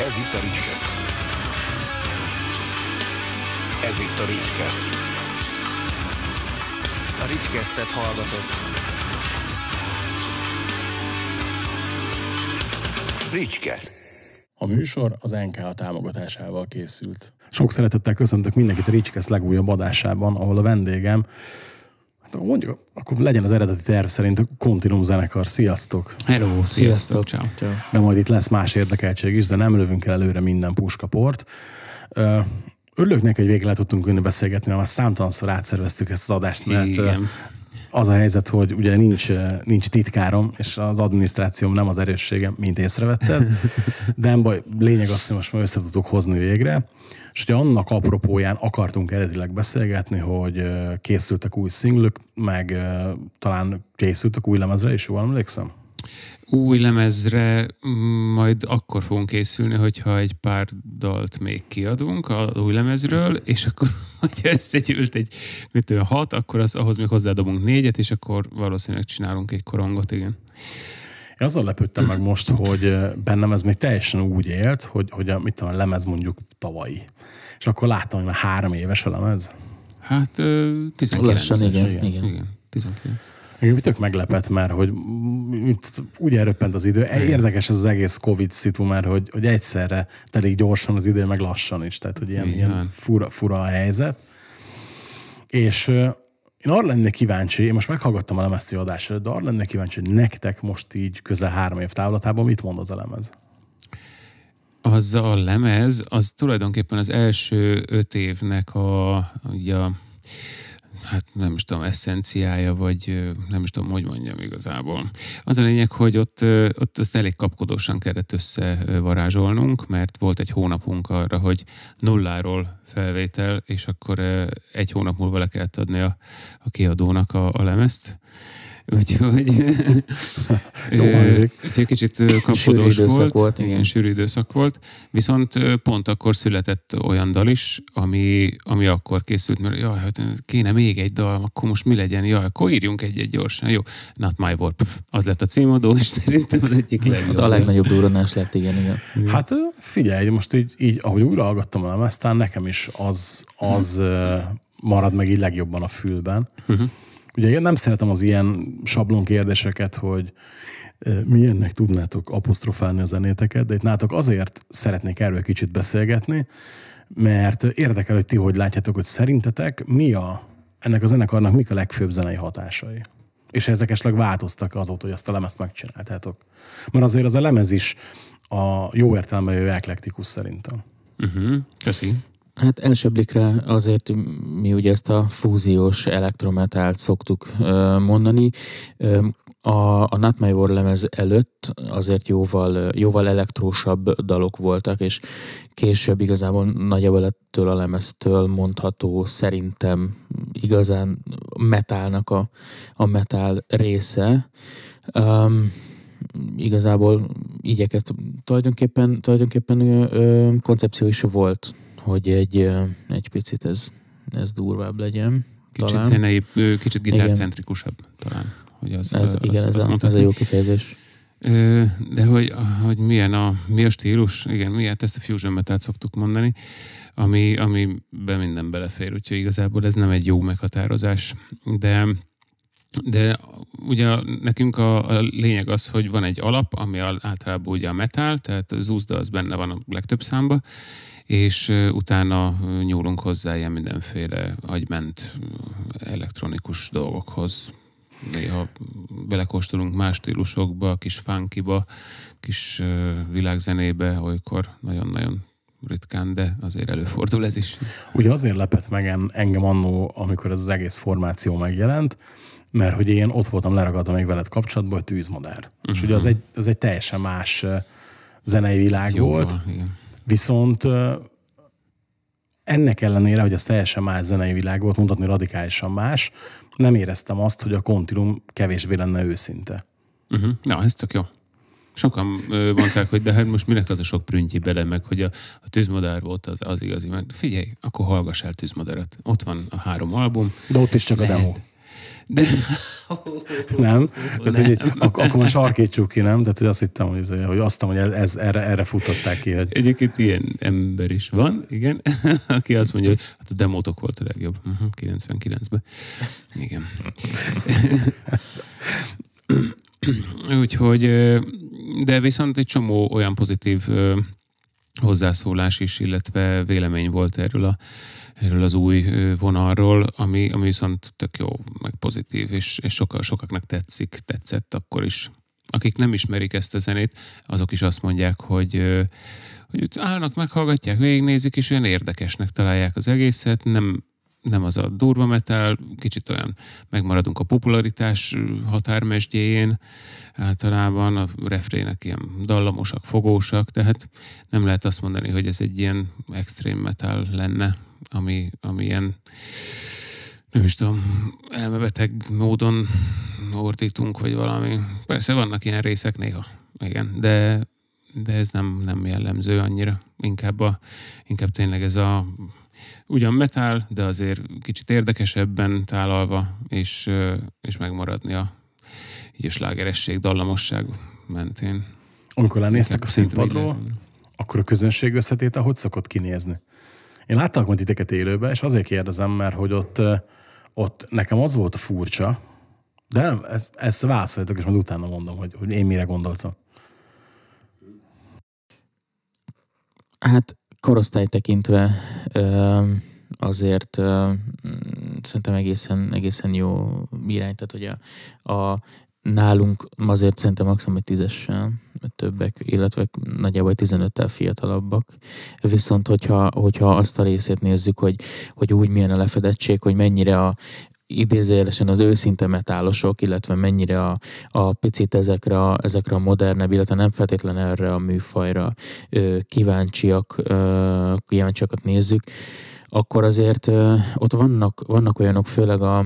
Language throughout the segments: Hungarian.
Ez itt a Ricskeszt. Ez itt a Ricskeszt. A Ricskesztet hallgatott. Ricskeszt. A műsor az NK támogatásával készült. Sok szeretettel köszöntök mindenkit a Ricskeszt legújabb adásában, ahol a vendégem Mondjuk, akkor legyen az eredeti terv szerint Continuum zenekar. Sziasztok! Hello, sziasztok! sziasztok. Ciao, ciao. De majd itt lesz más érdekeltség is, de nem lövünk el előre minden puskaport. Örülök neki, hogy végre le tudtunk önni beszélgetni, mert már számtalanszor átszerveztük ezt az adást, mert Igen az a helyzet, hogy ugye nincs, eh, nincs titkárom, és az adminisztrációm nem az erősségem, mint észrevetted, de nem baj, lényeg az, hogy most már össze tudtuk hozni végre, és ugye annak apropóján akartunk eredetileg beszélgetni, hogy eh, készültek új szinglök, meg eh, talán készültek új lemezre is, jól emlékszem? új lemezre majd akkor fogunk készülni, hogyha egy pár dalt még kiadunk az új lemezről, és akkor, hogyha összegyűlt egy mit tudom, hat, akkor az, ahhoz még hozzádobunk négyet, és akkor valószínűleg csinálunk egy korongot, igen. Én azzal lepődtem meg most, hogy bennem ez még teljesen úgy élt, hogy, hogy a, mit tudom, a lemez mondjuk tavalyi. És akkor láttam, hogy már három éves a lemez. Hát 19. igen, igen. igen. igen 19. Engem tök meglepett, már, hogy úgy elröppent az idő. Érdekes ez az egész Covid szitu, már, hogy, hogy egyszerre telik gyorsan az idő, meg lassan is. Tehát, hogy ilyen, Igen. ilyen fura, fura a helyzet. És én arra lennék kíváncsi, én most meghallgattam a lemezti adásra, de arra lennék kíváncsi, hogy nektek most így közel három év távlatában mit mond az a lemez? Az a lemez, az tulajdonképpen az első öt évnek a, ugye a hát nem is tudom, eszenciája, vagy nem is tudom, hogy mondjam igazából. Az a lényeg, hogy ott, ott ezt elég kapkodósan kellett összevarázsolnunk, mert volt egy hónapunk arra, hogy nulláról felvétel, és akkor egy hónap múlva le kellett adni a, a kiadónak a, a lemezt. Úgyhogy, egy hangzik. úgyhogy kicsit volt, volt. Igen, sűrű időszak volt. Viszont pont akkor született olyan dal is, ami, ami akkor készült, mert jaj, hát kéne még egy dal, akkor most mi legyen, jaj, akkor írjunk egy-egy gyorsan. Jó, Not My Warp. Az lett a címadó, és szerintem az egyik legjobb. A legnagyobb duranás lett, igen, igen. Hát figyelj, most így, így ahogy újra hallgattam a aztán nekem is és az, az mm. marad meg így legjobban a fülben. Mm-hmm. Ugye én nem szeretem az ilyen sablon kérdéseket, hogy milyennek tudnátok apostrofálni a zenéteket, de itt nátok azért szeretnék erről kicsit beszélgetni, mert érdekel, hogy ti hogy látjátok, hogy szerintetek mi a, ennek a zenekarnak mik a legfőbb zenei hatásai. És ezek esetleg változtak azóta, hogy azt a lemezt megcsináltátok. Mert azért az a lemez is a jó értelme eklektikus szerintem. Uh-huh. Köszi. Hát első blikre azért mi ugye ezt a fúziós elektrometált szoktuk mondani. A, a Not My War lemez előtt azért jóval, jóval elektrósabb dalok voltak, és később igazából nagyjából ettől a lemeztől mondható szerintem igazán metálnak a, a metál része. Um, igazából igyekeztem. Tulajdonképpen, tulajdonképpen ö, ö, koncepció is volt hogy egy, egy picit ez, ez durvább legyen. Kicsit talán. zenei, kicsit gitárcentrikusabb talán. Hogy az, ez, az, igen, az, ez, a, ez a jó kifejezés. De hogy, hogy milyen a, mi a stílus, igen, miért hát ezt a fusion metal szoktuk mondani, ami, ami be minden belefér, úgyhogy igazából ez nem egy jó meghatározás. De de ugye nekünk a, a lényeg az, hogy van egy alap, ami általában ugye a metal, tehát az úszda az benne van a legtöbb számba, és utána nyúlunk hozzá ilyen mindenféle agyment elektronikus dolgokhoz. Néha belekóstolunk más stílusokba, kis funkiba, kis világzenébe, olykor nagyon-nagyon ritkán, de azért előfordul ez is. Ugye azért lepett meg engem annó, amikor ez az egész formáció megjelent, mert hogy én ott voltam leragadva még veled kapcsolatban, hogy tűzmodár. Uh-huh. És ugye az mhm. egy, az egy teljesen más zenei világ Jó, volt. Van, Viszont ennek ellenére, hogy az teljesen más zenei világ volt, mutatni radikálisan más, nem éreztem azt, hogy a kontinum kevésbé lenne őszinte. Uh-huh. Na, ez tök jó. Sokan ö, mondták, hogy de hát most minek az a sok prüntyi bele, meg hogy a, a tűzmodár volt az, az igazi, meg figyelj, akkor hallgass el tűzmadarat. Ott van a három album. De ott is csak Lehet. a demo. De... nem? Tehát, nem. Hogy, ak- akkor már sarkítsuk ki, nem? Tehát, hogy azt hittem, hogy, ez, hogy azt hogy ez, ez, erre, erre futották ki. Hogy... Egyébként ilyen ember is van, igen, aki azt mondja, hogy hát a demótok volt a legjobb. Uh-huh, mhm, 99-ben. Igen. Úgyhogy, de viszont egy csomó olyan pozitív hozzászólás is, illetve vélemény volt erről a erről az új vonalról, ami, ami viszont tök jó, meg pozitív, és, és soka, sokaknak tetszik, tetszett akkor is. Akik nem ismerik ezt a zenét, azok is azt mondják, hogy, hogy állnak, meghallgatják, végignézik, és olyan érdekesnek találják az egészet, nem, nem az a durva metal, kicsit olyan megmaradunk a popularitás határmesdjéjén általában, a refrének ilyen dallamosak, fogósak, tehát nem lehet azt mondani, hogy ez egy ilyen extrém metal lenne ami, ami ilyen, nem is tudom, elmebeteg módon ordítunk, vagy valami. Persze vannak ilyen részek néha, igen, de, de ez nem, nem jellemző annyira. Inkább, a, inkább tényleg ez a ugyan metál, de azért kicsit érdekesebben tálalva, és, és megmaradni a, így a slágeresség, dallamosság mentén. Amikor lenéztek a színpadról, akkor a közönség összetét ahogy szokott kinézni? Én láttam a titeket élőben, és azért kérdezem, mert hogy ott, ott nekem az volt a furcsa, de nem, ezt, ezt válaszoljátok, és majd utána mondom, hogy, hogy én mire gondoltam. Hát korosztály tekintve azért mm, szerintem egészen, egészen jó irány, tehát hogy a, a Nálunk azért szerintem maximum egy tízessel többek, illetve nagyjából 15-tel fiatalabbak. Viszont hogyha, hogyha azt a részét nézzük, hogy, hogy úgy milyen a lefedettség, hogy mennyire a, idézőjelesen az őszinte metálosok, illetve mennyire a, a picit ezekre a, ezekre a modernebb, illetve nem feltétlen erre a műfajra ö, kíváncsiak, ö, kíváncsiakat nézzük, akkor azért ott vannak, vannak olyanok, főleg a,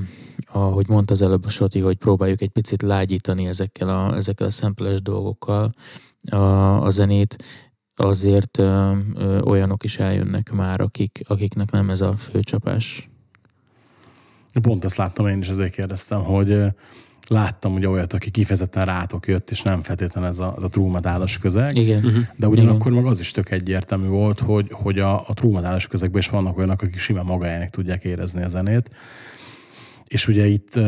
ahogy mondta az előbb a Soti, hogy próbáljuk egy picit lágyítani ezekkel a, ezekkel a szempeles dolgokkal a, a zenét, azért ö, ö, olyanok is eljönnek már, akik, akiknek nem ez a főcsapás. Pont ezt láttam én is, ezért kérdeztem, hogy láttam ugye olyat, aki kifejezetten rátok jött, és nem feltétlenül ez a, ez a trúmatálas közeg. Igen. Uh-huh. De ugyanakkor Igen. meg az is tök egyértelmű volt, hogy, hogy a, a trúmatálas közegben is vannak olyanok, akik simán magájának tudják érezni a zenét. És ugye itt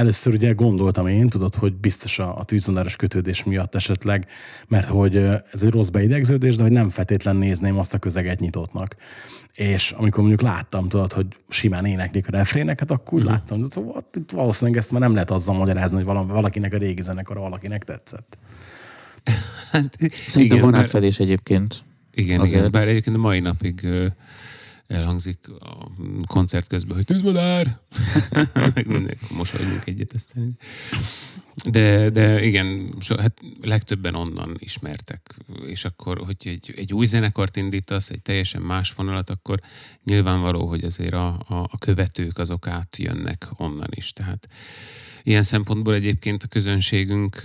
először ugye gondoltam én, tudod, hogy biztos a, a tűzmadáros kötődés miatt esetleg, mert hogy ez egy rossz beidegződés, de hogy nem feltétlen nézném azt a közeget nyitottnak. És amikor mondjuk láttam, tudod, hogy simán éneklik a refréneket, akkor úgy mhm. láttam, hogy itt valószínűleg ezt már nem lehet azzal magyarázni, hogy valakinek a régi zenekara valakinek tetszett. Hát, Szerintem igen, van átfedés egyébként. Igen, azért. igen, bár egyébként a mai napig elhangzik a koncert közben, hogy tűzmadár! meg mindenki mosolyunk egyet aztán. De, de igen, so, hát legtöbben onnan ismertek, és akkor, hogy egy, egy új zenekart indítasz, egy teljesen más vonalat, akkor nyilvánvaló, hogy azért a, a, a követők azok átjönnek onnan is, tehát Ilyen szempontból egyébként a közönségünk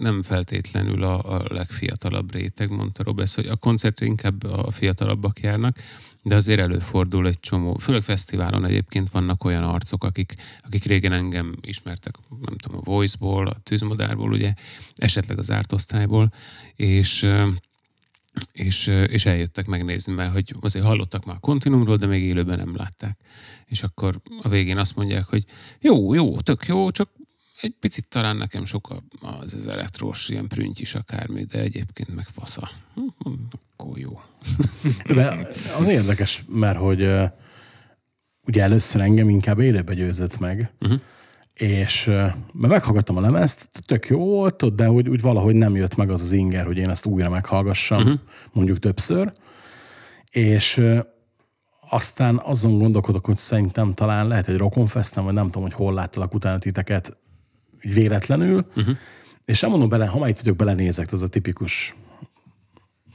nem feltétlenül a, a legfiatalabb réteg, mondta Robesz, hogy a koncertre inkább a fiatalabbak járnak, de azért előfordul egy csomó, főleg fesztiválon egyébként vannak olyan arcok, akik, akik régen engem ismertek, nem tudom, a Voice-ból, a Tűzmodárból, ugye, esetleg az ártosztályból, és és, és eljöttek megnézni, mert hogy azért hallottak már a kontinumról, de még élőben nem látták. És akkor a végén azt mondják, hogy jó, jó, tök jó, csak egy picit talán nekem sok az, az elektrós ilyen prünty is akármi, de egyébként meg fasza. Hm, hm, akkor jó. De az érdekes, mert hogy ugye először engem inkább élőbe győzött meg, uh-huh és meghallgattam a lemezt, tök jó volt, de hogy úgy valahogy nem jött meg az az inger, hogy én ezt újra meghallgassam, uh-huh. mondjuk többször, és aztán azon gondolkodok, hogy szerintem talán lehet egy rokonfesztem, vagy nem tudom, hogy hol láttalak utána titeket véletlenül, uh-huh. és nem mondom bele, ha már itt vagyok, belenézek, ez a tipikus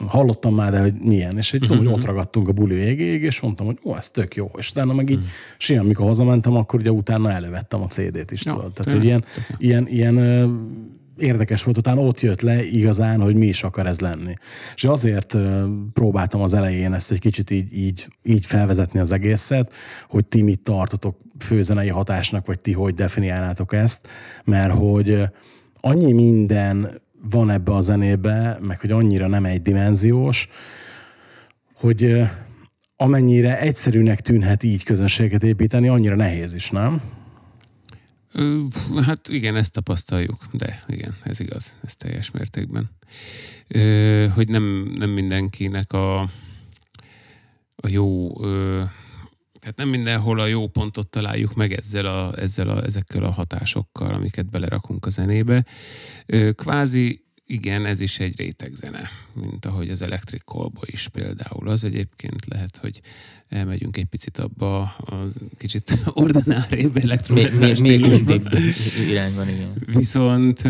hallottam már, de hogy milyen. És így uh-huh. tudom, hogy ott ragadtunk a buli végéig, és mondtam, hogy ó, ez tök jó. És utána meg így uh-huh. simán, mikor hazamentem, akkor ugye utána elővettem a CD-t is, ja, tudod. Tehát, hogy ilyen, ilyen, ilyen érdekes volt, utána ott jött le igazán, hogy mi is akar ez lenni. És azért próbáltam az elején ezt egy kicsit így, így, így felvezetni az egészet, hogy ti mit tartotok főzenei hatásnak, vagy ti hogy definiálnátok ezt, mert hogy annyi minden van ebbe a zenébe, meg hogy annyira nem egydimenziós, hogy amennyire egyszerűnek tűnhet így közönséget építeni, annyira nehéz is, nem? Hát igen, ezt tapasztaljuk, de igen, ez igaz, ez teljes mértékben. Hogy nem, nem mindenkinek a, a jó tehát nem mindenhol a jó pontot találjuk meg ezzel a, ezzel a, ezekkel a hatásokkal, amiket belerakunk a zenébe. Kvázi igen, ez is egy réteg zene, mint ahogy az Electric Callba is például. Az egyébként lehet, hogy elmegyünk egy picit abba a kicsit ordinárébb elektronikus irányban, igen. Viszont...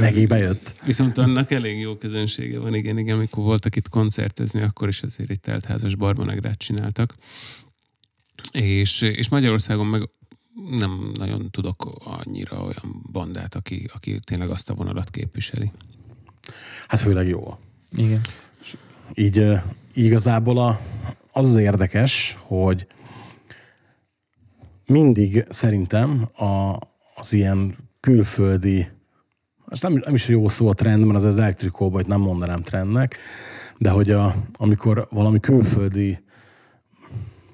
Megébe bejött. Viszont annak elég jó közönsége van, igen, igen. Amikor voltak itt koncertezni, akkor is azért egy teltházas barmanagrát csináltak. És, és Magyarországon meg nem nagyon tudok annyira olyan bandát, aki, aki tényleg azt a vonalat képviseli. Hát főleg jó. Igen. így igazából a, az az érdekes, hogy mindig szerintem a, az ilyen külföldi, most nem, nem is jó szó a trend, mert az elektrikóban, hogy nem mondanám trendnek, de hogy a, amikor valami külföldi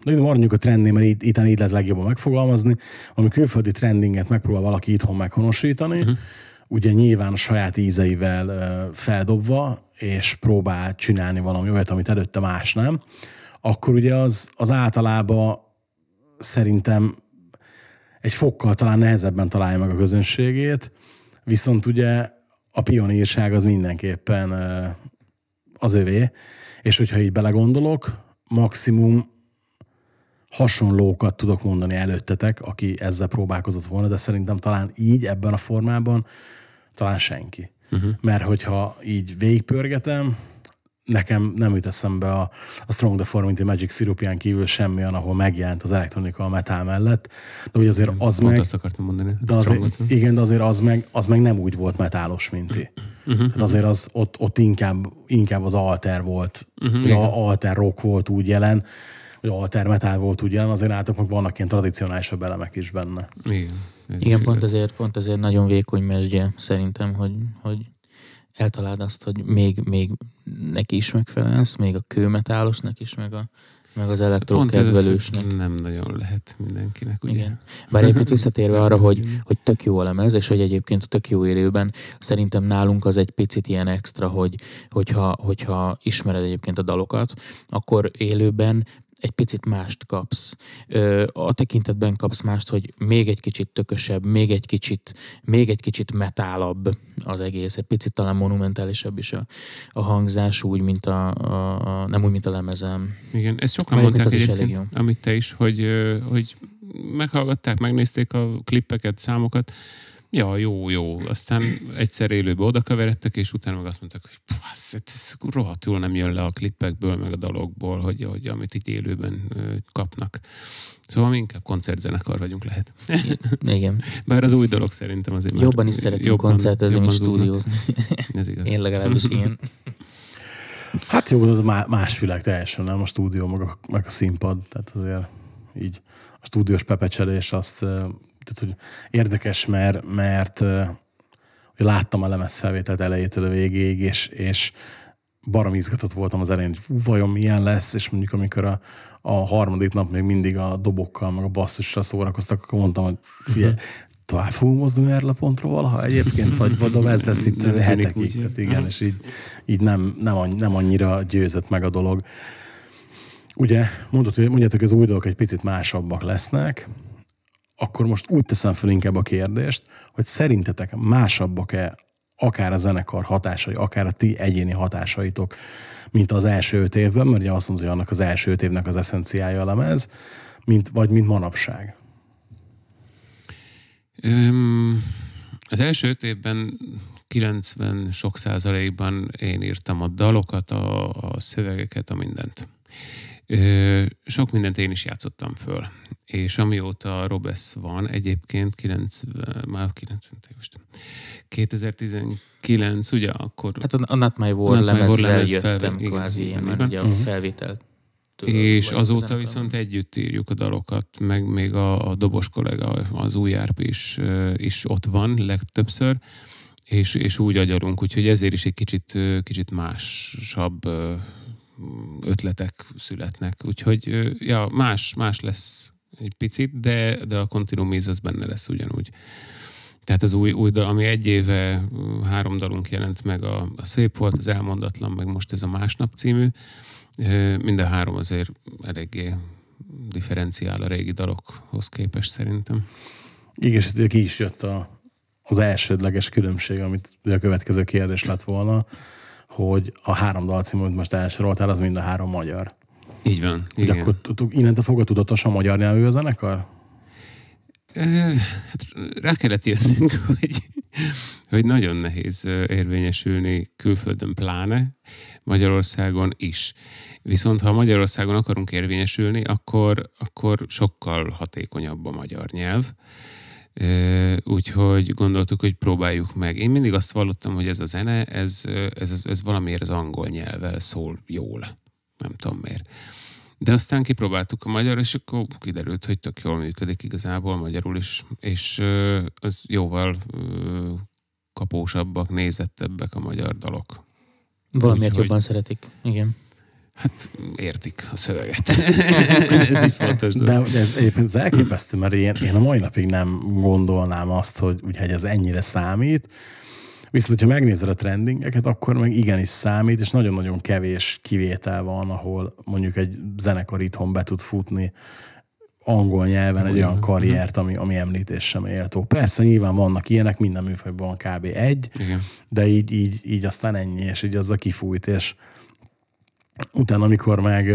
de maradjunk a trendnél, mert itt, itt lehet legjobban megfogalmazni, ami külföldi trendinget megpróbál valaki itthon meghonosítani, uh-huh. ugye nyilván a saját ízeivel feldobva, és próbál csinálni valami olyat, amit előtte más nem, akkor ugye az, az általában szerintem egy fokkal talán nehezebben találja meg a közönségét, viszont ugye a pionírság az mindenképpen az övé, és hogyha így belegondolok, maximum hasonlókat tudok mondani előttetek, aki ezzel próbálkozott volna, de szerintem talán így, ebben a formában talán senki. Uh-huh. Mert hogyha így végpörgetem, nekem nem jut eszembe a, a Strong the Forminty Magic Syrupian kívül semmilyen, ahol megjelent az elektronika a metál mellett, de ugye azért az Pont meg... azt akartam mondani. De azért, igen, de azért az meg, az meg nem úgy volt metálos, mint ti. Uh-huh, hát azért az, ott, ott inkább, inkább az alter volt, mhm, uh-huh, ja, alter rock volt úgy jelen, hogy altermetál volt ugyan, azért látok, hogy vannak ilyen tradicionálisabb elemek is benne. Igen, Igen is pont, igaz. ezért, pont ezért nagyon vékony mesdje szerintem, hogy, hogy eltaláld azt, hogy még, még neki is megfelelsz, még a kőmetálosnak is, meg a meg az elektrokedvelősnek. nem nagyon lehet mindenkinek, ugye? Igen. Bár egyébként visszatérve arra, hogy, hogy tök jó a lemez, és hogy egyébként tök jó élőben, szerintem nálunk az egy picit ilyen extra, hogy, hogyha, hogyha ismered egyébként a dalokat, akkor élőben egy picit mást kapsz. A tekintetben kapsz mást, hogy még egy kicsit tökösebb, még egy kicsit, még egy kicsit metálabb az egész, egy picit talán monumentálisabb is a, a hangzás, úgy, mint a, a, a, nem úgy, mint a lemezem. Igen, ezt sokan Amelyek mondták egyébként, elég jó. amit te is, hogy, hogy meghallgatták, megnézték a klippeket, számokat, Ja, jó, jó. Aztán egyszer élőbe oda keveredtek, és utána meg azt mondták, hogy ez, ez rohadtul nem jön le a klippekből, meg a dalokból, hogy, hogy amit itt élőben kapnak. Szóval mi inkább koncertzenekar vagyunk lehet. Igen. Bár az új dolog szerintem azért Jobban is szeretünk jobban, koncertezni, jobban stúdiózni. Ez igaz. Én legalábbis ilyen. Hát jó, az más világ teljesen, nem a stúdió, meg a, meg a színpad. Tehát azért így a stúdiós pepecselés azt tehát, hogy érdekes, mert, mert hogy láttam a lemezfelvételt elejétől a végéig, és, és barom izgatott voltam az elején, hogy vajon milyen lesz, és mondjuk amikor a, a harmadik nap még mindig a dobokkal, meg a basszussal szórakoztak, akkor mondtam, hogy figyelj, mhm. tovább fogunk mozdulni erről a pontról valaha egyébként, vagy vadom, ez lesz itt nem hetekig. Úgy. Tehát igen, és így, így nem, nem, nem annyira győzött meg a dolog. Ugye, mondott, hogy mondjátok, hogy az új dolgok egy picit másabbak lesznek, akkor most úgy teszem fel inkább a kérdést, hogy szerintetek másabbak-e akár a zenekar hatásai, akár a ti egyéni hatásaitok, mint az első öt évben, mert ugye azt mondod, hogy annak az első öt évnek az eszenciája a lemez, mint, vagy mint manapság? Um, az első öt évben 90 sok százalékban én írtam a dalokat, a, a szövegeket, a mindent. Sok mindent én is játszottam föl. És amióta Robesz van, egyébként 9, már 90, 2019, ugye akkor... Hát a Not My War lemezzel jöttem felvég, kvázi, igen, mert ugye a mhm. felvételt és azóta viszont együtt írjuk a dalokat, meg még a, a dobos kollega, az új árp is, is ott van legtöbbször, és, és úgy agyarunk, úgyhogy ezért is egy kicsit, kicsit másabb ötletek születnek. Úgyhogy ja, más, más lesz egy picit, de, de a kontinuum íz az benne lesz ugyanúgy. Tehát az új, új dal, ami egy éve három dalunk jelent meg, a, a Szép volt, az Elmondatlan, meg most ez a Másnap című, minden három azért eléggé differenciál a régi dalokhoz képest szerintem. Igen, és ki is jött a, az elsődleges különbség, amit a következő kérdés lett volna, hogy a három dal amit most elsoroltál, az mind a három magyar. Így van. Ugye igen. Akkor innentől fogva tudatos a magyar nyelvű a zenekar? Hát rá kellett jönnünk, hogy, hogy nagyon nehéz érvényesülni külföldön pláne, Magyarországon is. Viszont ha Magyarországon akarunk érvényesülni, akkor, akkor sokkal hatékonyabb a magyar nyelv úgyhogy gondoltuk, hogy próbáljuk meg. Én mindig azt vallottam, hogy ez a zene, ez, ez, ez, ez valamiért az angol nyelvvel szól jól. Nem tudom miért. De aztán kipróbáltuk a magyar, és akkor kiderült, hogy tök jól működik igazából magyarul is, és az jóval kapósabbak, nézettebbek a magyar dalok. Valamiért Úgy, jobban hogy... szeretik, igen. Hát értik a szöveget. ez így fontos dolog. De, de ez egyébként ez elképesztő, mert én, én a mai napig nem gondolnám azt, hogy ugye ez ennyire számít, Viszont, hogyha megnézed a trendingeket, akkor meg igenis számít, és nagyon-nagyon kevés kivétel van, ahol mondjuk egy zenekar itthon be tud futni angol nyelven egy olyan karriert, mhm. ami, ami említés sem éltó. Persze nyilván vannak ilyenek, minden műfajban van kb. egy, Igen. de így, így, így aztán ennyi, és így az a kifújt, és utána, amikor meg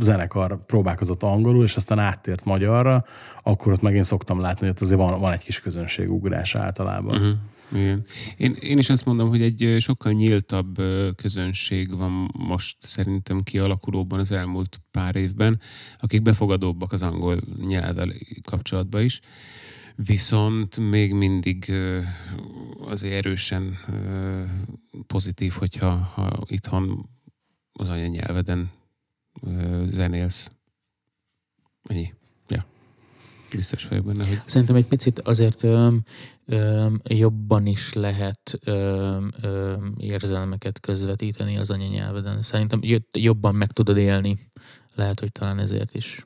zenekar próbálkozott angolul, és aztán áttért magyarra, akkor ott meg én szoktam látni, hogy azért van, van egy kis közönségugrás általában. Uh-huh. Igen. Én, én is azt mondom, hogy egy sokkal nyíltabb közönség van most szerintem kialakulóban az elmúlt pár évben, akik befogadóbbak az angol nyelvvel kapcsolatban is. Viszont még mindig azért erősen pozitív, hogyha ha itthon az anyanyelveden zenélsz. Ennyi. Ja. Biztos vagyok benne, hogy... Szerintem egy picit azért ö, ö, jobban is lehet ö, ö, érzelmeket közvetíteni az anyanyelveden. Szerintem jobban meg tudod élni. Lehet, hogy talán ezért is.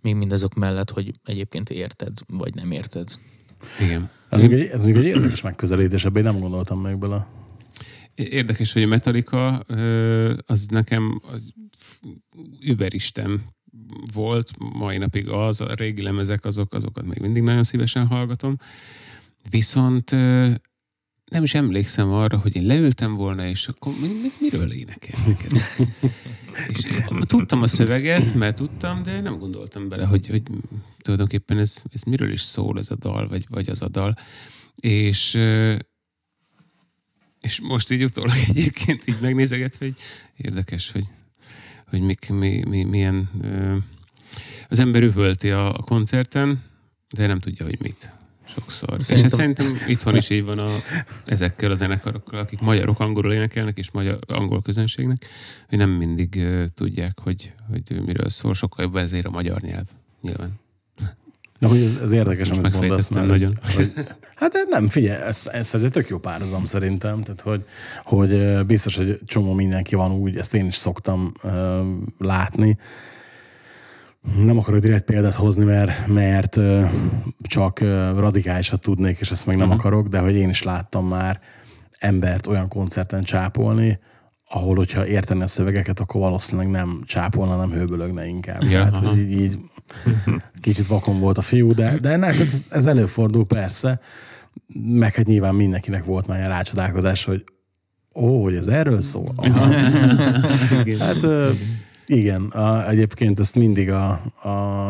Még mindazok mellett, hogy egyébként érted, vagy nem érted. Igen. Ez még egy, egy érdekes megközelítés, ebben nem gondoltam még bele. Érdekes, hogy a Metallica az nekem az überistem volt, mai napig az, a régi lemezek azok, azokat még mindig nagyon szívesen hallgatom. Viszont nem is emlékszem arra, hogy én leültem volna, és akkor mi, mi, miről énekelnek és tudtam a szöveget, mert tudtam, de nem gondoltam bele, hogy, hogy tulajdonképpen ez, ez miről is szól ez a dal, vagy, vagy az a dal. És és most így utólag egyébként így megnézeget, hogy érdekes, hogy, hogy mik, mi, mi, milyen... az ember üvölti a, a koncerten, de nem tudja, hogy mit. Sokszor. Szerintem. És ez szerintem itthon is így van a, ezekkel a zenekarokkal, akik magyarok angolul énekelnek, és magyar angol közönségnek, hogy nem mindig uh, tudják, hogy, hogy miről szól. Sokkal jobb ezért a magyar nyelv, nyilván. Na, hogy ez, ez érdekes, Ezt amit mondasz, mert nagyon. Hogy, Hát nem, figyelj, ez, ez, ez egy tök jó párhuzam szerintem, tehát hogy, hogy biztos, hogy csomó mindenki van úgy, ezt én is szoktam uh, látni, nem akarok direkt példát hozni, mert, mert csak radikálisat tudnék, és ezt meg nem uh-huh. akarok, de hogy én is láttam már embert olyan koncerten csápolni, ahol, hogyha értene a szövegeket, akkor valószínűleg nem csápolna, nem hőbölögne inkább. Ja, Tehát, hogy így, így Kicsit vakon volt a fiú, de, de ne, ez, ez előfordul persze, meg hát nyilván mindenkinek volt már ilyen rácsodálkozás, hogy ó, hogy ez erről szól? hát ö, igen, a, egyébként ezt mindig a, a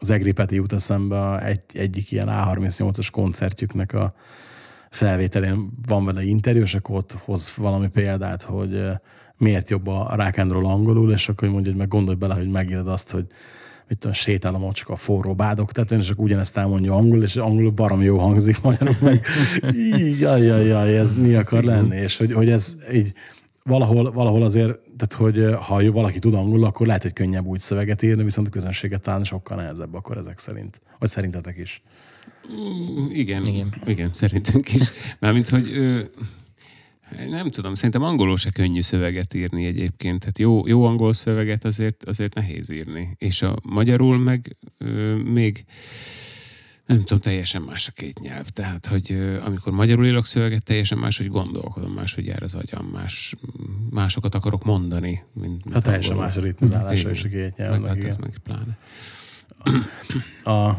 az Egri Peti jut eszembe a egy, egyik ilyen A38-as koncertjüknek a felvételén van vele interjú, és akkor ott hoz valami példát, hogy miért jobb a rock and roll angolul, és akkor mondja, hogy meg gondolj bele, hogy megéled azt, hogy mit tudom, sétál a macska, forró bádok, tehát és csak ugyanezt elmondja angol, és angolul barom jó hangzik magyarul, meg így, jaj, jaj, jaj, ez mi akar lenni, és hogy, hogy ez így valahol, valahol azért, tehát hogy ha jó valaki tud angolul, akkor lehet, hogy könnyebb úgy szöveget írni, viszont a közönséget talán sokkal nehezebb akkor ezek szerint, vagy szerintetek is. Mm, igen, igen, igen szerintünk is. Mármint, hogy ö, nem tudom, szerintem angolul se könnyű szöveget írni egyébként. Tehát jó, jó angol szöveget azért, azért nehéz írni. És a magyarul meg ö, még nem tudom, teljesen más a két nyelv. Tehát, hogy ö, amikor magyarul írok szöveget, teljesen más, hogy gondolkodom, más, hogy jár az agyam, más, másokat akarok mondani. Mint, mint hát teljesen más a ritmizálása is a két nyelv, Hát ez meg pláne. A,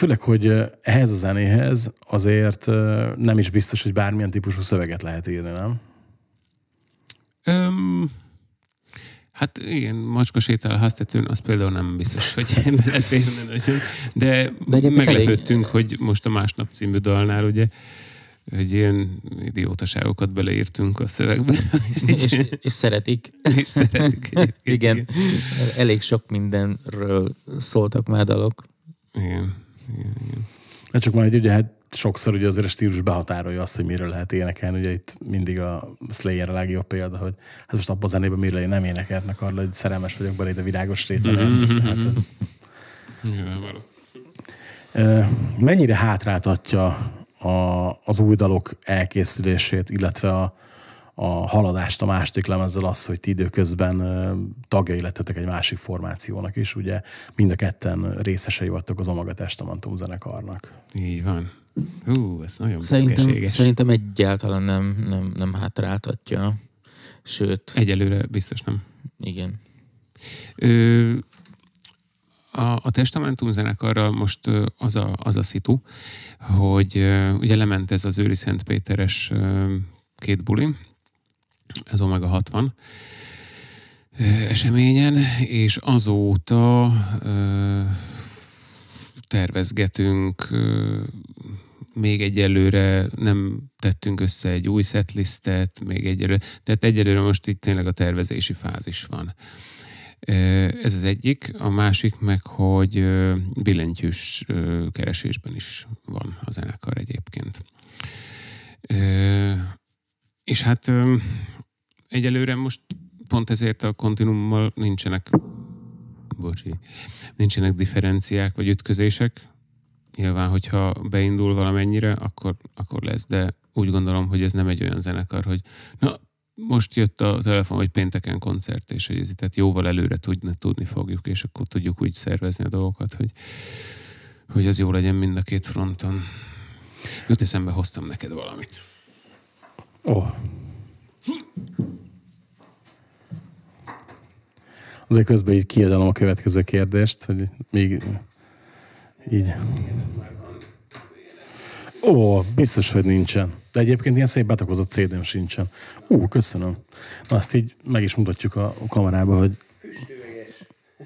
Főleg, hogy ehhez a zenéhez azért nem is biztos, hogy bármilyen típusú szöveget lehet írni, nem? Öm, hát igen, macska sétál a az például nem biztos, hogy beleférne nagyon. De, de meglepődtünk, elég... hogy most a Másnap című dalnál ugye hogy ilyen idiótaságokat beleírtunk a szövegbe. és, és szeretik. És szeretik. Igen. igen, elég sok mindenről szóltak már dalok. Igen igen, Hát csak majd ugye hát sokszor ugye azért a stílus behatárolja azt, hogy miről lehet énekelni. Ugye itt mindig a Slayer a legjobb példa, hogy hát most abban a zenében miről nem énekelnek arra, hogy szerelmes vagyok belé, a virágos Mm-hmm. hát ez... Mhm. Hát mennyire hátráltatja a, az új dalok elkészülését, illetve a, a haladást a második lemezzel az, hogy ti időközben tagjai lettetek egy másik formációnak is, ugye mind a ketten részesei vagytok az Omega Testamentum zenekarnak. Így van. Hú, ez nagyon szerintem, szerintem egyáltalán nem, nem, nem hátráltatja, sőt... Egyelőre biztos nem. Igen. Ö, a, a Testamentum zenekarral most az a, az a szitu, hogy ugye lement ez az Őri Szentpéteres két buli, az Omega 60 eseményen, és azóta tervezgetünk, még egyelőre nem tettünk össze egy új setlistet, még egyelőre, tehát egyelőre most itt tényleg a tervezési fázis van. Ez az egyik, a másik meg, hogy billentyűs keresésben is van a zenekar egyébként. És hát egyelőre most pont ezért a kontinummal nincsenek bocsi, nincsenek differenciák vagy ütközések. Nyilván, hogyha beindul valamennyire, akkor, akkor lesz, de úgy gondolom, hogy ez nem egy olyan zenekar, hogy na, most jött a telefon, hogy pénteken koncert, és hogy ez tehát jóval előre tudni, tudni fogjuk, és akkor tudjuk úgy szervezni a dolgokat, hogy, hogy az jó legyen mind a két fronton. Jut eszembe, hoztam neked valamit. Ó. Azért közben így kiadalom a következő kérdést, hogy még így. Ó, biztos, hogy nincsen. De egyébként ilyen szép betakozott CD-m sincsen. Ú, köszönöm. Na, azt így meg is mutatjuk a kamerába, hogy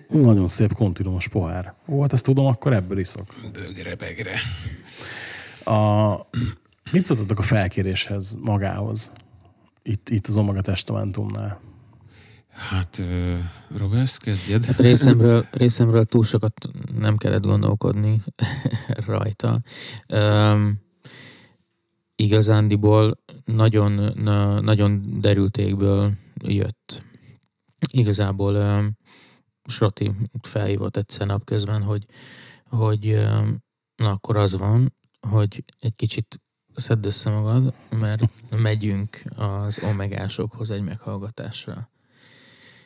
nagyon szép kontinumos pohár. Ó, hát ezt tudom, akkor ebből iszok. Bögre, begre. A, Mit szóltatok a felkéréshez magához? Itt, itt az Omega testamentumnál. Hát, Robesz, kezdjed. Hát részemről, részemről túl sokat nem kellett gondolkodni rajta. Um, igazándiból nagyon, na, nagyon derültékből jött. Igazából um, Sroti felhívott egyszer napközben, hogy, hogy um, na akkor az van, hogy egy kicsit szedd össze magad, mert megyünk az omegásokhoz egy meghallgatásra.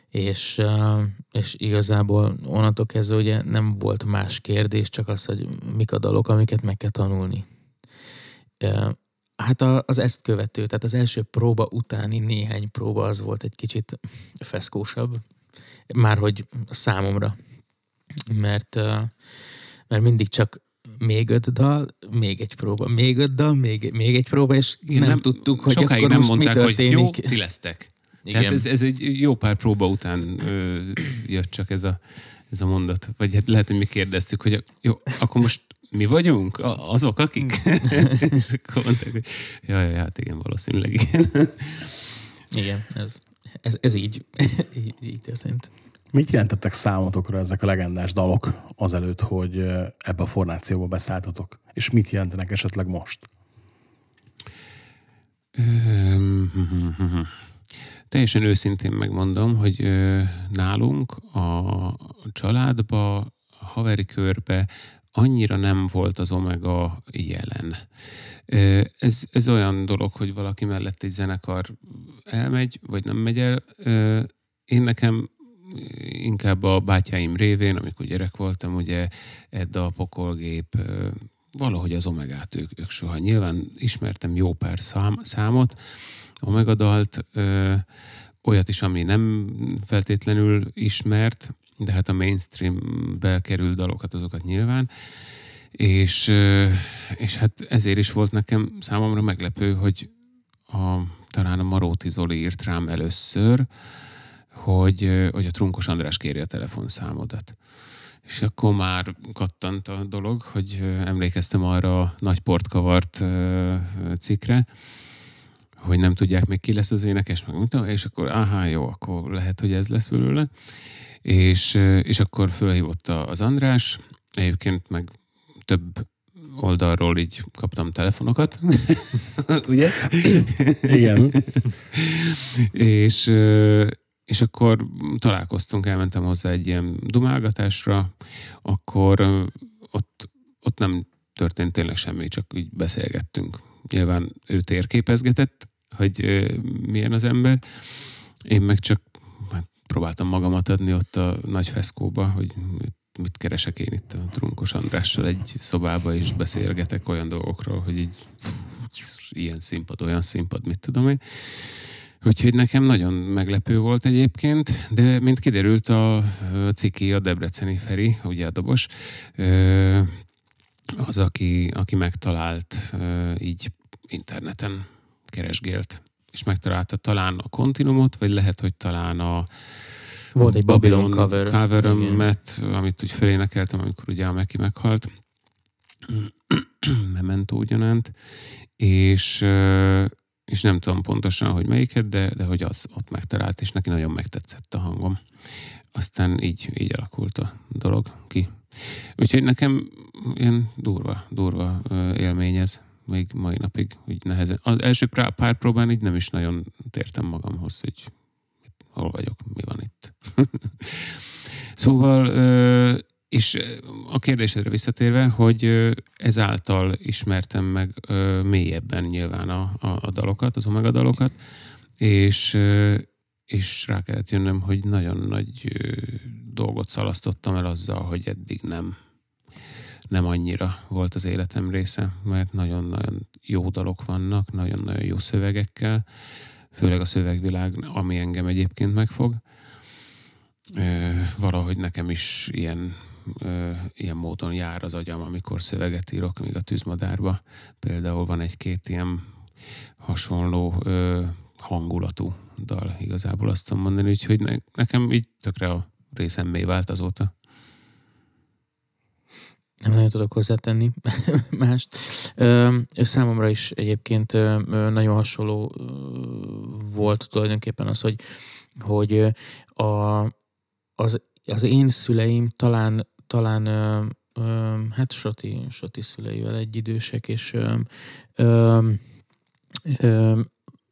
És, eh, és igazából onnantól kezdve ugye nem volt más kérdés, csak az, hogy mik a dalok, amiket meg kell tanulni. Eh, hát az ezt követő, tehát az első próba utáni néhány próba az volt egy kicsit feszkósabb, márhogy számomra, mert, eh, mert mindig csak még öt dal, még egy próba, még öt dal, még, még egy próba, és Igen, nem, nem tudtuk, hogy sokáig akkor nem most mondták, mi hogy jó, ti lesztek. Igen. Tehát ez, ez egy jó pár próba után ö, jött csak ez a, ez a mondat. Vagy hát lehet, hogy mi kérdeztük, hogy jó, akkor most mi vagyunk? A, azok, akik? Hmm. és akkor mondták, hogy jaj, jaj, hát igen, valószínűleg igen. igen, ez, ez, ez így, így, így történt. Mit jelentettek számotokra ezek a legendás dalok azelőtt, hogy ebbe a formációba beszálltatok? És mit jelentenek esetleg most? Teljesen őszintén megmondom, hogy nálunk a családba, a haveri körbe annyira nem volt az omega jelen. Ez, ez olyan dolog, hogy valaki mellett egy zenekar elmegy, vagy nem megy el. Én nekem inkább a bátyáim révén, amikor gyerek voltam, ugye Edda, Pokolgép, valahogy az Omegát ők, ők soha. Nyilván ismertem jó pár szám, számot, Omega dalt, ö, olyat is, ami nem feltétlenül ismert, de hát a mainstreambe kerül dalokat, azokat nyilván. És, ö, és hát ezért is volt nekem számomra meglepő, hogy a, talán a Maróti Zoli írt rám először, hogy, hogy a Trunkos András kéri a telefonszámodat. És akkor már kattant a dolog, hogy emlékeztem arra a nagy portkavart cikre, hogy nem tudják még ki lesz az énekes, meg és akkor áhá, jó, akkor lehet, hogy ez lesz belőle. És, és akkor fölhívott az András, egyébként meg több oldalról így kaptam telefonokat. Ugye? Igen. és, és akkor találkoztunk, elmentem hozzá egy ilyen dumálgatásra, akkor ott, ott nem történt tényleg semmi, csak úgy beszélgettünk. Nyilván ő térképezgetett, hogy milyen az ember, én meg csak hát, próbáltam magamat adni ott a nagy feszkóba, hogy mit keresek én itt a Trunkos Andrással egy szobába, és beszélgetek olyan dolgokról, hogy így ilyen színpad, olyan színpad, mit tudom én. Úgyhogy nekem nagyon meglepő volt egyébként, de mint kiderült a ciki, a Debreceni Feri, ugye a dobos, az, aki, aki megtalált így interneten keresgélt, és megtalálta talán a kontinumot, vagy lehet, hogy talán a volt egy Babylon, Babylon cover. coverömet, amit úgy felénekeltem, amikor ugye a Meki meghalt. Memento ugyanánt. És és nem tudom pontosan, hogy melyiket, de, de hogy az ott megtalált, és neki nagyon megtetszett a hangom. Aztán így, így alakult a dolog ki. Úgyhogy nekem ilyen durva, durva élmény ez még mai napig, úgy nehezen. Az első pár próbán így nem is nagyon tértem magamhoz, hogy hol vagyok, mi van itt. szóval és a kérdésedre visszatérve, hogy ezáltal ismertem meg mélyebben nyilván a, a, a dalokat, az omega dalokat, és, és rá kellett jönnöm, hogy nagyon nagy dolgot szalasztottam el azzal, hogy eddig nem, nem annyira volt az életem része, mert nagyon-nagyon jó dalok vannak, nagyon-nagyon jó szövegekkel, főleg a szövegvilág, ami engem egyébként megfog. Valahogy nekem is ilyen ö, ilyen módon jár az agyam, amikor szöveget írok, még a tűzmadárba. Például van egy-két ilyen hasonló ö, hangulatú dal, igazából azt tudom mondani, úgyhogy ne, nekem így tökre a részemmé vált azóta. Nem nagyon tudok hozzátenni mást. Ö, számomra is egyébként nagyon hasonló volt tulajdonképpen az, hogy, hogy a, az, az én szüleim talán talán ö, ö, hát Soti, Soti szüleivel egy idősek, és ö, ö, ö,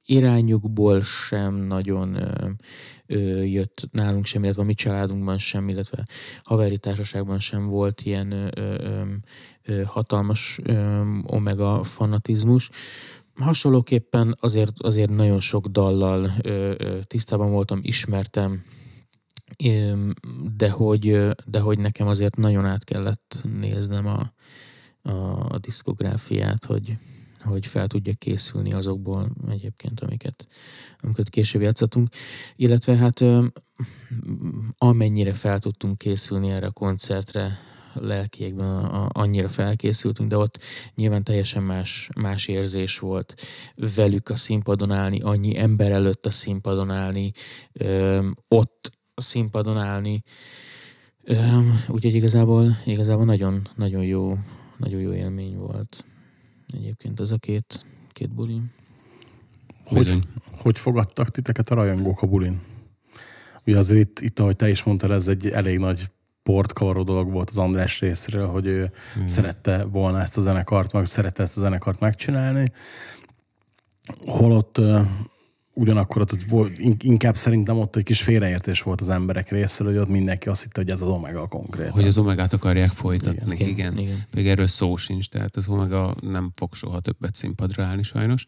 irányukból sem nagyon ö, ö, jött nálunk sem, illetve a mi családunkban sem, illetve haveri társaságban sem volt ilyen ö, ö, ö, hatalmas ö, omega fanatizmus. Hasonlóképpen azért, azért nagyon sok dallal ö, ö, tisztában voltam, ismertem de hogy, de hogy nekem azért nagyon át kellett néznem a, a, diszkográfiát, hogy, hogy fel tudja készülni azokból egyébként, amiket, amiket később játszottunk, illetve hát amennyire fel tudtunk készülni erre a koncertre, lelkiekben annyira felkészültünk, de ott nyilván teljesen más, más érzés volt velük a színpadon állni, annyi ember előtt a színpadon állni, ott a színpadon állni. úgyhogy igazából, igazából nagyon, nagyon jó, nagyon jó élmény volt egyébként ez a két, két buli. Hogy, hogy fogadtak titeket a rajongók a bulin? Ugye azért itt, itt, ahogy te is mondtad, ez egy elég nagy portkavaró dolog volt az András részről, hogy ő mm. szerette volna ezt a zenekart, meg szerette ezt a zenekart megcsinálni. Holott ugyanakkor ott volt, inkább szerintem ott egy kis félreértés volt az emberek részéről, hogy ott mindenki azt hitte, hogy ez az omega konkrét. Hogy az omegát akarják folytatni, igen. igen. igen. Még erről szó sincs, tehát az omega nem fog soha többet színpadra állni sajnos.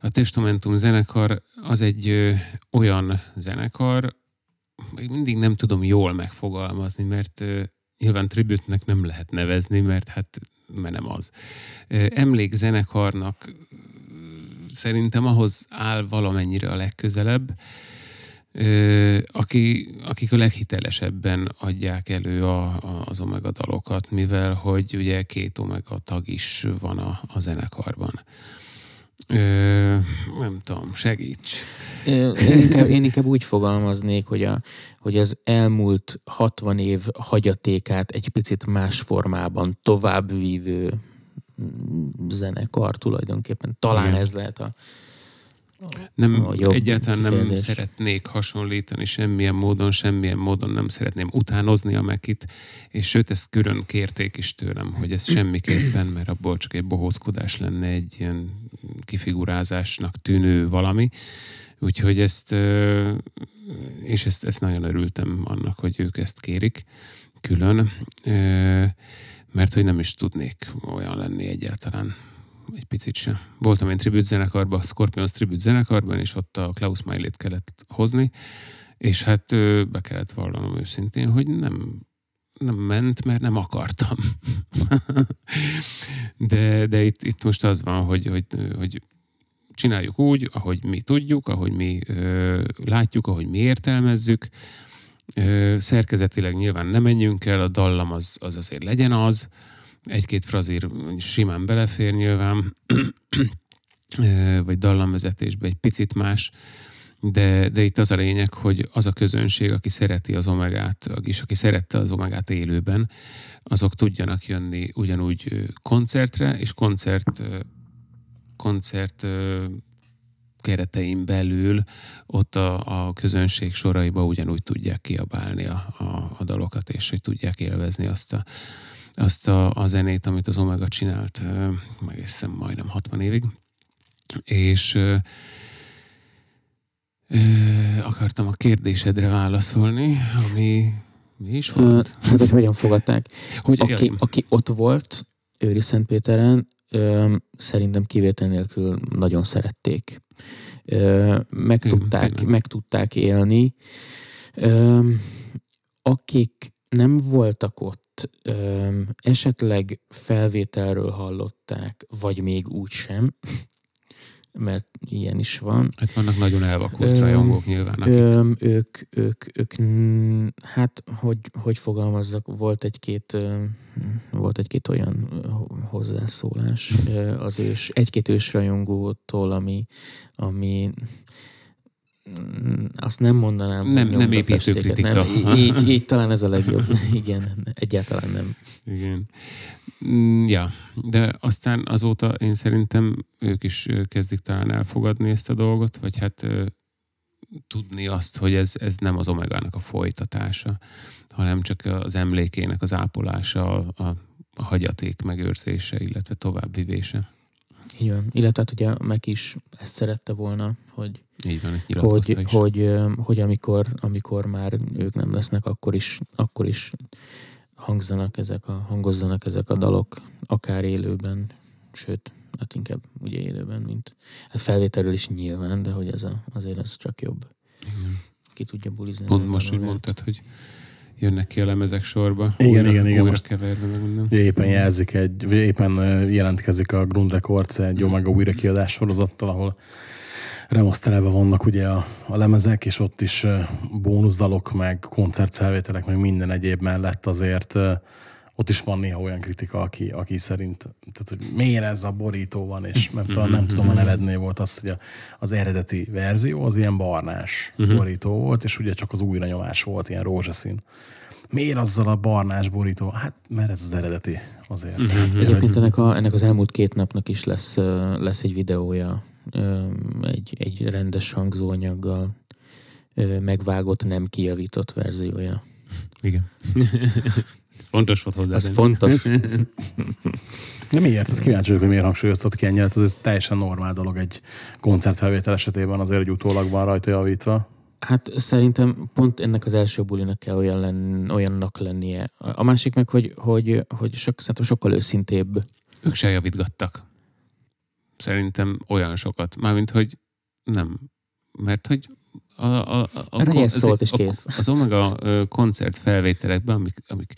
A Testamentum zenekar az egy ö, olyan zenekar, még mindig nem tudom jól megfogalmazni, mert ö, nyilván tribütnek nem lehet nevezni, mert hát mert nem az. Emlékzenekarnak szerintem ahhoz áll valamennyire a legközelebb, aki, akik a leghitelesebben adják elő a, a, az omega dalokat, mivel hogy ugye két omega tag is van a, a zenekarban. Ö, nem tudom, segíts. Én inkább, én inkább úgy fogalmaznék, hogy, a, hogy az elmúlt 60 év hagyatékát egy picit más formában továbbvívő zenekar tulajdonképpen. Talán Igen. ez lehet a, nem, a jobb egyáltalán nem kifejezés. szeretnék hasonlítani semmilyen módon, semmilyen módon nem szeretném utánozni a mekit, és sőt, ezt külön kérték is tőlem, hogy ez semmiképpen, mert abból csak egy bohózkodás lenne egy ilyen kifigurázásnak tűnő valami. Úgyhogy ezt, és ezt, ezt nagyon örültem annak, hogy ők ezt kérik külön mert hogy nem is tudnék olyan lenni egyáltalán egy picit sem. Voltam én tribut zenekarban, a Scorpions tribut zenekarban, és ott a Klaus Meilét kellett hozni, és hát be kellett vallanom őszintén, hogy nem, nem ment, mert nem akartam. de de itt, itt most az van, hogy, hogy, hogy csináljuk úgy, ahogy mi tudjuk, ahogy mi ö, látjuk, ahogy mi értelmezzük, szerkezetileg nyilván nem menjünk el, a dallam az, az azért legyen az, egy-két frazír simán belefér nyilván, vagy dallamvezetésbe egy picit más, de, de itt az a lényeg, hogy az a közönség, aki szereti az omegát, és aki szerette az omegát élőben, azok tudjanak jönni ugyanúgy koncertre, és koncert koncert keretein belül ott a, a közönség soraiba ugyanúgy tudják kiabálni a, a, a dalokat, és hogy tudják élvezni azt a, azt a, a zenét, amit az Omega csinált meg hiszem majdnem 60 évig. És ö, ö, akartam a kérdésedre válaszolni, ami mi is volt? Hát, hogy hogyan fogadták. Hogy, aki, aki ott volt Őri Szentpéteren, ö, szerintem kivétel nélkül nagyon szerették meg tudták, meg tudták élni. Akik nem voltak ott, esetleg felvételről hallották, vagy még úgy sem, mert ilyen is van. Hát vannak nagyon elvakult öm, rajongók nyilván. Akik... Öm, ők, ők, ők, hát hogy, hogy fogalmazzak, volt egy-két volt egy-két olyan hozzászólás az ős, egy-két rajongótól, ami, ami Mm, azt nem mondanám. Nem, nem építő kritika. Nem, így, így talán ez a legjobb. Igen, egyáltalán nem. Igen. Mm, ja, de aztán azóta én szerintem ők is kezdik talán elfogadni ezt a dolgot, vagy hát tudni azt, hogy ez, ez nem az omegának a folytatása, hanem csak az emlékének az ápolása, a, a, a hagyaték megőrzése, illetve továbbvivése. igen Illetve hát ugye meg is ezt szerette volna, hogy így van, ezt hogy, is. hogy, hogy amikor, amikor már ők nem lesznek, akkor is, akkor is hangzanak ezek a, hangozzanak ezek a dalok, akár élőben, sőt, hát inkább ugye élőben, mint hát felvételről is nyilván, de hogy ez a, azért ez csak jobb. Igen. Ki tudja bulizni. Pont most, hogy mondtad, hogy jönnek ki a lemezek sorba. Igen, újra, igen, igen. Újra most keverve, meg Éppen jelzik egy, éppen jelentkezik a Grund Records egy jó meg a újra kiadás sorozattal, ahol remasterelve vannak ugye a, a lemezek, és ott is bónuszdalok, meg koncertfelvételek, meg minden egyéb mellett azért ott is van néha olyan kritika, aki, aki szerint, tehát hogy miért ez a borító van, és mert talán nem tudom, a nevednél volt az, hogy a, az eredeti verzió az ilyen barnás uh-huh. borító volt, és ugye csak az újra nyomás volt, ilyen rózsaszín. Miért azzal a barnás borító? Hát, mert ez az eredeti azért. Uh-huh. Hát, mhm. Egyébként hogy... ennek, a, ennek az elmúlt két napnak is lesz, lesz egy videója egy, egy rendes hangzóanyaggal megvágott, nem kijavított verziója. Igen. Ez fontos volt hozzá. Ez fontos. De miért? Ez kíváncsi vagyok, hogy miért hangsúlyoztat ki ennyire. Hát ez, ez teljesen normál dolog egy koncertfelvétel esetében azért, hogy utólag van rajta javítva. Hát szerintem pont ennek az első bulinak kell olyan lenn, olyannak lennie. A másik meg, hogy, hogy, hogy sok, szerintem sokkal őszintébb. Ők se javítgattak szerintem olyan sokat. Mármint, hogy nem. Mert hogy a, a, a, a, szólt is kész. A, az Omega koncert felvételekben, amik, amik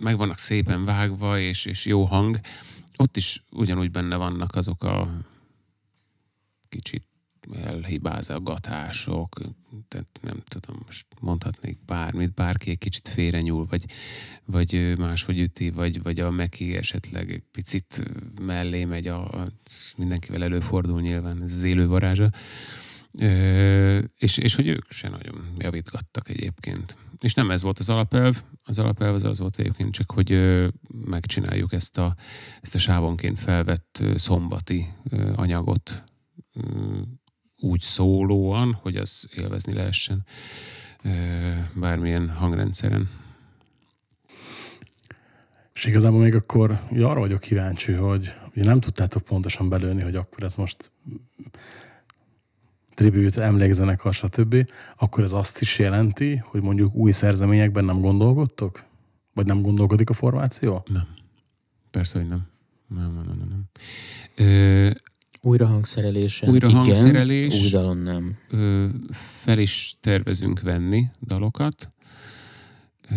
meg vannak szépen vágva, és, és jó hang, ott is ugyanúgy benne vannak azok a kicsit elhibázagatások, tehát nem tudom, most mondhatnék bármit, bárki egy kicsit nyúl, vagy, vagy máshogy üti, vagy, vagy a meki esetleg egy picit mellé megy, a, a, mindenkivel előfordul nyilván ez az élő varázsa. Ö, és, és hogy ők se nagyon javítgattak egyébként. És nem ez volt az alapelv, az alapelv az az volt egyébként csak, hogy megcsináljuk ezt a, ezt a sávonként felvett szombati anyagot, úgy szólóan, hogy az élvezni lehessen bármilyen hangrendszeren. És igazából még akkor ugye arra vagyok kíváncsi, hogy ugye nem tudtátok pontosan belőni, hogy akkor ez most tribűt, emlékzenekar, stb., akkor ez azt is jelenti, hogy mondjuk új szerzeményekben nem gondolkodtok? Vagy nem gondolkodik a formáció? Nem. Persze, hogy nem. Nem, nem, nem. nem. Ö, újra hangszerelése. Újra igen, hangszerelés. Új dalon nem. Ö, fel is tervezünk venni dalokat. Ö,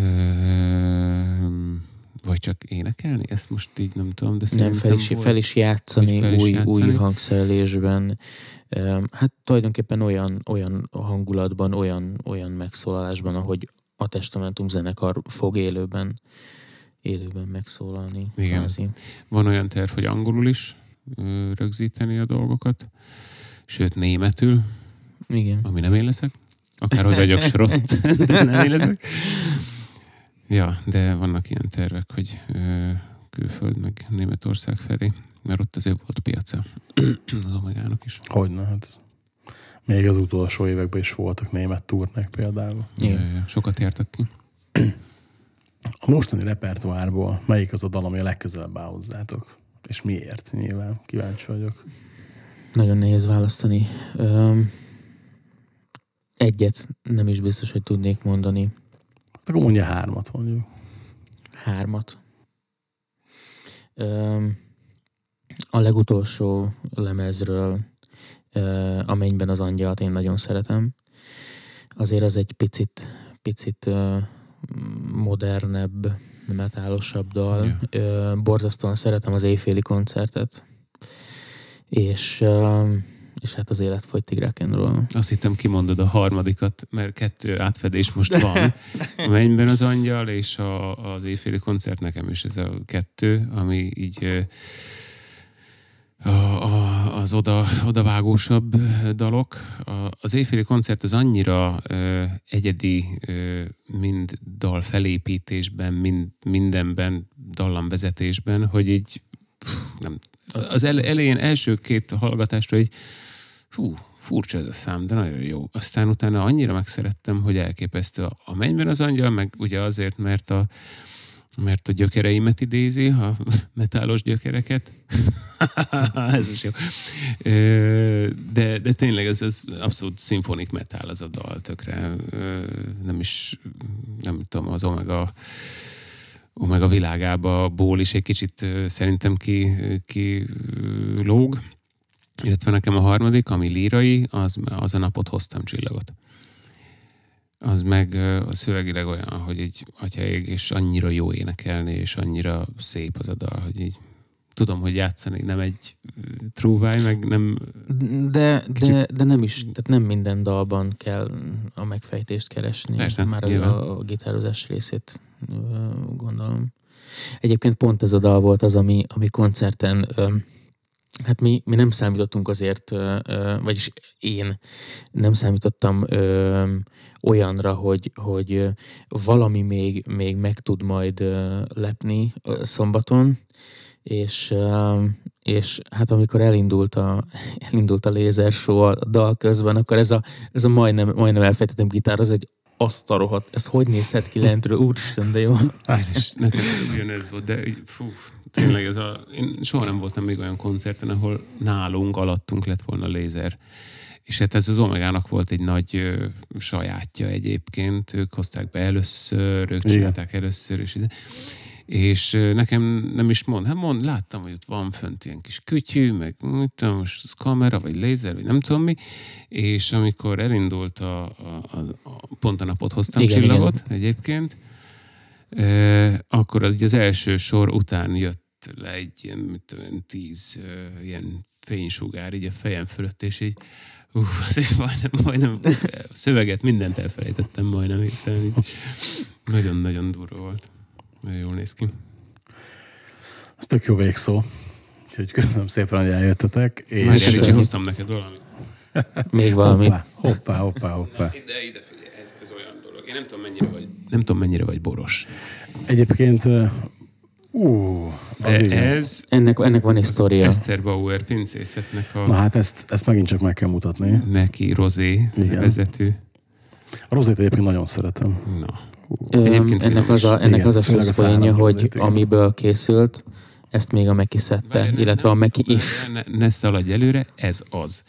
vagy csak énekelni? Ezt most így nem tudom, de szerintem Nem, fel is, volt, fel is játszani fel is új, játszani. új hangszerelésben. Hát tulajdonképpen olyan, olyan hangulatban, olyan, olyan megszólalásban, ahogy a testamentum zenekar fog élőben, élőben megszólalni. Igen. Házi. Van olyan terv, hogy angolul is rögzíteni a dolgokat, sőt németül, Igen. ami nem én leszek, akárhogy vagyok srott, de nem én leszek. Ja, de vannak ilyen tervek, hogy külföld meg Németország felé, mert ott azért volt piaca az Omegának is. Hogyne, hát még az utolsó években is voltak német turnek például. Igen. Sokat értek ki. A mostani repertoárból melyik az a dal, ami a legközelebb áll hozzátok? És miért? Nyilván kíváncsi vagyok. Nagyon nehéz választani. Öm, egyet nem is biztos, hogy tudnék mondani. Hát akkor mondja hármat mondjuk. Hármat. Öm, a legutolsó lemezről, amennyiben az angyalt én nagyon szeretem, azért az egy picit, picit modernebb, metálosabb dal. Yeah. Borzasztóan szeretem az éjféli koncertet, és, és hát az élet folytig rock'n'roll. Azt hittem kimondod a harmadikat, mert kettő átfedés most van. A mennyben az angyal és a, az éjféli koncert nekem is ez a kettő, ami így a, a, az oda, odavágósabb dalok. A, az éjféli koncert az annyira ö, egyedi, ö, mind dal felépítésben, mind mindenben, dallamvezetésben, hogy így pff, nem, az el, elején első két hallgatásra egy fú, furcsa ez a szám, de nagyon jó. Aztán utána annyira megszerettem, hogy elképesztő a, a mennyben az angyal, meg ugye azért, mert a, mert a gyökereimet idézi, ha metálos gyökereket. ez is jó. De, de tényleg ez, ez abszolút szimfonik metál az a dal, tökre. Nem is, nem tudom, az Omega Omega világába ból is egy kicsit szerintem ki, ki lóg. Illetve nekem a harmadik, ami lírai, az, az a napot hoztam csillagot az meg a szövegileg olyan, hogy atya ég, és annyira jó énekelni, és annyira szép az a dal, hogy így tudom, hogy játszani nem egy trúváj, meg nem... De, de, de nem is, tehát nem minden dalban kell a megfejtést keresni. Persze, Már a, a gitározás részét gondolom. Egyébként pont ez a dal volt az, ami, ami koncerten öm, hát mi, mi nem számítottunk azért, vagyis én nem számítottam olyanra, hogy, hogy valami még, még meg tud majd lepni szombaton, és, és hát amikor elindult a, elindult a lézer show a dal közben, akkor ez a, ez a majdnem, majdnem elfejtettem gitár, az egy azt a rohadt, ez hogy nézhet ki lentről, úristen, de jó. És nekem ez volt, de fú, tényleg ez a, én soha nem voltam még olyan koncerten, ahol nálunk, alattunk lett volna lézer. És hát ez az Omegának volt egy nagy ö, sajátja egyébként, ők hozták be először, ők csinálták először, és ide és nekem nem is mond, hát mond, láttam, hogy ott van fönt ilyen kis kütyű, meg mit tudom, most az kamera, vagy lézer, vagy nem tudom mi, és amikor elindult a, a, a, a pont a napot hoztam igen, csillagot igen. egyébként, e, akkor az, az első sor után jött le egy ilyen, mit tudom, tíz e, ilyen fénysugár így a fejem fölött, és így uh, azért majdnem, a szöveget mindent elfelejtettem majdnem. Nagyon-nagyon durva volt. Nagyon jól néz ki. Ez tök jó végszó. Úgyhogy köszönöm szépen, hogy eljöttetek. És Már és csak hoztam neked valamit. Még valami. Hoppá, hoppá, hoppá. De ide, ide figyelj, ez, ez olyan dolog. Én nem tudom, mennyire vagy, nem tudom, mennyire vagy boros. Egyébként Ú, az De ez, ennek, ennek van egy sztoria. Eszter Bauer pincészetnek a... Na hát ezt, ezt megint csak meg kell mutatni. Neki Rozé vezető. A Rozét egyébként nagyon szeretem. Na ennek az a, ennek az a plusz poénja, hogy igen. amiből készült, ezt még a Meki szedte, Várj, illetve nem, a Meki is. Ne, ne, szaladj előre, ez az.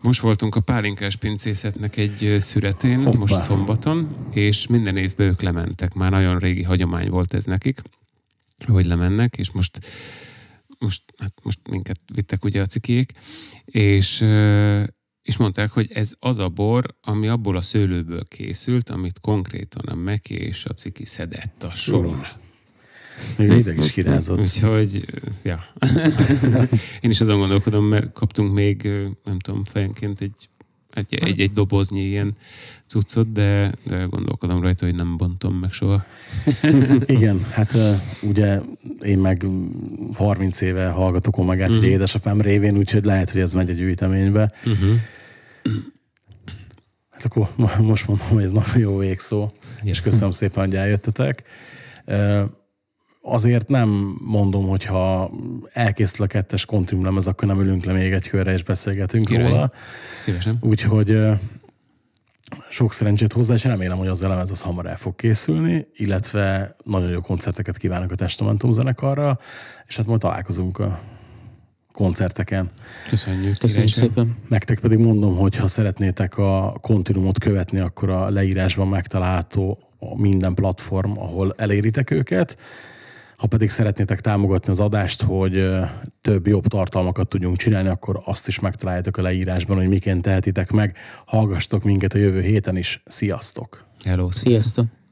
Most voltunk a pálinkás pincészetnek egy szüretén, Hoppá. most szombaton, és minden évben ők lementek. Már nagyon régi hagyomány volt ez nekik, hogy lemennek, és most most, hát most minket vittek ugye a cikiék, és és mondták, hogy ez az a bor, ami abból a szőlőből készült, amit konkrétan a meki és a ciki szedett a soron. Uh. Még ideg is kirázott. Úgyhogy, ja. Én is azon gondolkodom, mert kaptunk még, nem tudom, fejenként egy egy, egy, egy doboznyi ilyen cuccot, de, de gondolkodom rajta, hogy nem bontom meg soha. Igen, hát ugye én meg 30 éve hallgatok Omegát uh-huh. édesapám révén, úgyhogy lehet, hogy ez megy egy gyűjteménybe. Mm-hmm. Hát akkor most mondom, hogy ez nagyon jó végszó, és köszönöm szépen, hogy eljöttetek azért nem mondom, hogy ha elkészül a kettes ez akkor nem ülünk le még egy körre és beszélgetünk Kérlek. róla. Szívesen. Úgyhogy sok szerencsét hozzá, és remélem, hogy az elemez az hamar el fog készülni, illetve nagyon jó koncerteket kívánok a Testamentum zenekarra, és hát majd találkozunk a koncerteken. Köszönjük. Köszönjük szépen. Nektek pedig mondom, hogy ha szeretnétek a kontinumot követni, akkor a leírásban megtalálható minden platform, ahol eléritek őket, ha pedig szeretnétek támogatni az adást, hogy több jobb tartalmakat tudjunk csinálni, akkor azt is megtaláljátok a leírásban, hogy miként tehetitek meg. Hallgastok minket a jövő héten is. Sziasztok! Hello, sziasztok! sziasztok.